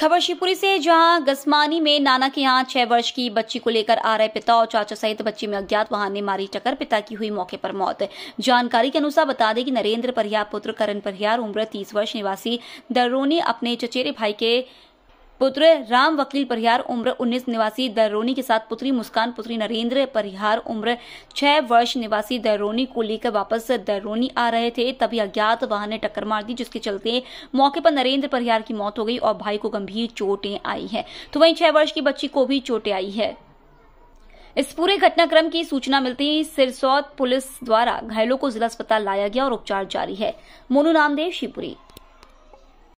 खबर शिवपुरी से जहां गस्मानी में नाना के यहां छह वर्ष की बच्ची को लेकर आ रहे पिता और चाचा सहित बच्ची में अज्ञात वाहन ने मारी टक्कर पिता की हुई मौके पर मौत जानकारी के अनुसार बता दें कि नरेंद्र परिहार पुत्र करण परिहार उम्र तीस वर्ष निवासी दरोनी ने अपने चचेरे भाई के पुत्र राम वकील परिहार उम्र उन्नीस निवासी दरोनी के साथ पुत्री मुस्कान पुत्री नरेंद्र परिहार उम्र छह वर्ष निवासी दरोनी को लेकर वापस दरोनी आ रहे थे तभी अज्ञात वाहन ने टक्कर मार दी जिसके चलते मौके पर नरेंद्र परिहार की मौत हो गई और भाई को गंभीर चोटें आई है तो वहीं छह वर्ष की बच्ची को भी चोटें आई है इस पूरे घटनाक्रम की सूचना मिलते ही सिरसौद पुलिस द्वारा घायलों को जिला अस्पताल लाया गया और उपचार जारी है मोनू नामदेव शिवपुरी